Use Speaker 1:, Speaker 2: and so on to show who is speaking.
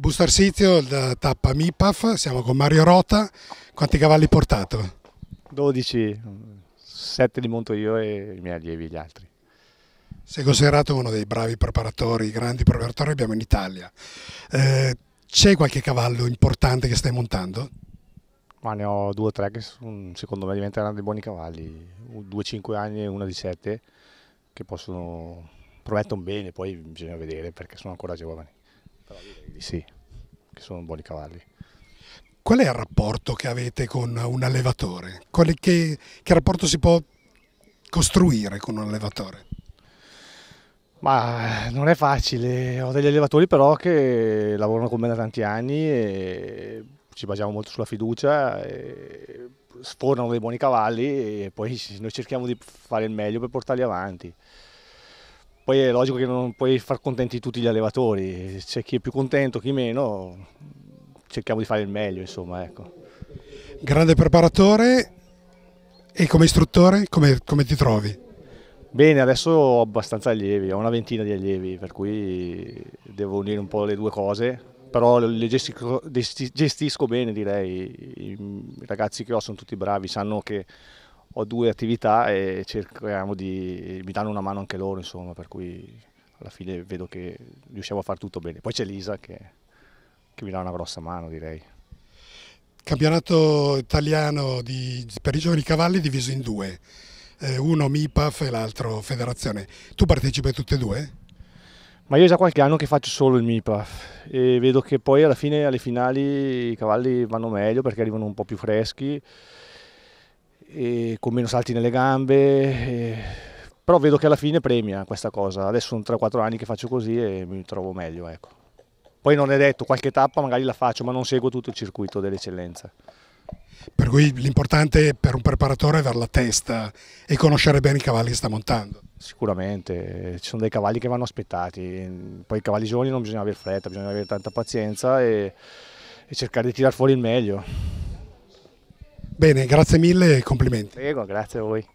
Speaker 1: Booster Sizio, da tappa MIPAF, siamo con Mario Rota, quanti cavalli portato?
Speaker 2: 12, 7 li monto io e i miei allievi gli altri.
Speaker 1: Sei considerato uno dei bravi preparatori, grandi preparatori che abbiamo in Italia. Eh, c'è qualche cavallo importante che stai montando?
Speaker 2: Ma ne ho due o tre che sono, secondo me diventeranno dei buoni cavalli, due 5 anni e una di 7 che possono, promettono bene, poi bisogna vedere perché sono ancora giovani però direi di sì, che sono buoni cavalli. Qual è il rapporto che avete
Speaker 1: con un allevatore? Che, che, rapporto si può costruire con un allevatore?
Speaker 2: Ma eh, non è facile, ho degli allevatori però che lavorano con me da tanti anni e ci basiamo molto sulla fiducia, sfornano dei buoni cavalli e poi noi cerchiamo di fare il meglio per portarli avanti. Poi è logico che non puoi far contenti tutti gli allevatori, c'è chi è più contento, chi meno, cerchiamo di fare il meglio insomma. Ecco.
Speaker 1: Grande preparatore e come istruttore come, come ti trovi?
Speaker 2: Bene, adesso ho abbastanza allievi, ho una ventina di allievi, per cui devo unire un po' le due cose, però le gestisco, gestisco bene direi, i ragazzi che ho sono tutti bravi, sanno che ho due attività e cerchiamo di... mi danno una mano anche loro, insomma, per cui alla fine vedo che riusciamo a fare tutto bene. Poi c'è Lisa che, che mi dà una grossa mano, direi.
Speaker 1: Campionato italiano di, per i giovani cavalli diviso in due, eh, uno MIPAF e l'altro Federazione. Tu partecipi a tutte e due?
Speaker 2: Ma io è già qualche anno che faccio solo il MIPAF e vedo che poi alla fine alle finali i cavalli vanno meglio perché arrivano un po' più freschi e con meno salti nelle gambe, e... però vedo che alla fine premia questa cosa. Adesso sono 3-4 anni che faccio così e mi trovo meglio. Ecco. Poi non è detto, qualche tappa magari la faccio, ma non seguo tutto il circuito dell'eccellenza.
Speaker 1: Per cui l'importante per un preparatore è avere la testa e conoscere bene i cavalli che sta montando.
Speaker 2: Sicuramente, ci sono dei cavalli che vanno aspettati, poi i cavalli giovani non bisogna avere fretta, bisogna avere tanta pazienza e, e cercare di tirar fuori il meglio.
Speaker 1: Bene, grazie mille e complimenti.
Speaker 2: Prego, grazie a voi.